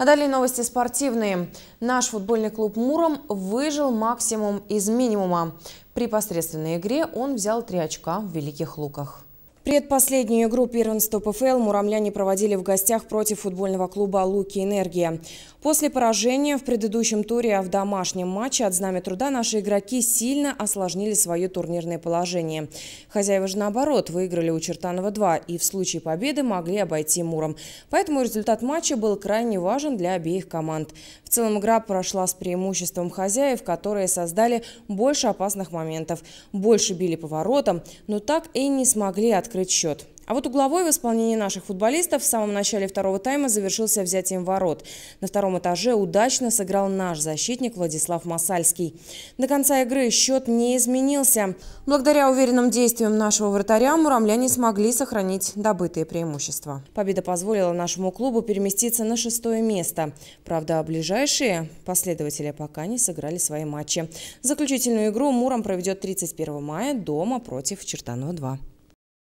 А далее новости спортивные. Наш футбольный клуб «Муром» выжил максимум из минимума. При посредственной игре он взял три очка в «Великих луках». Предпоследнюю игру первенства ПФЛ муромляне проводили в гостях против футбольного клуба «Луки Энергия». После поражения в предыдущем туре а в домашнем матче от «Знамя труда» наши игроки сильно осложнили свое турнирное положение. Хозяева же, наоборот, выиграли у Чертанова-2 и в случае победы могли обойти Муром. Поэтому результат матча был крайне важен для обеих команд. В целом игра прошла с преимуществом хозяев, которые создали больше опасных моментов, больше били по воротам, но так и не смогли открыть открыть счет. А вот угловой в исполнении наших футболистов в самом начале второго тайма завершился взятием ворот. На втором этаже удачно сыграл наш защитник Владислав Масальский. До конца игры счет не изменился. Благодаря уверенным действиям нашего вратаря муромляне смогли сохранить добытые преимущества. Победа позволила нашему клубу переместиться на шестое место. Правда, ближайшие последователи пока не сыграли свои матчи. Заключительную игру Муром проведет 31 мая дома против Чертанова-2.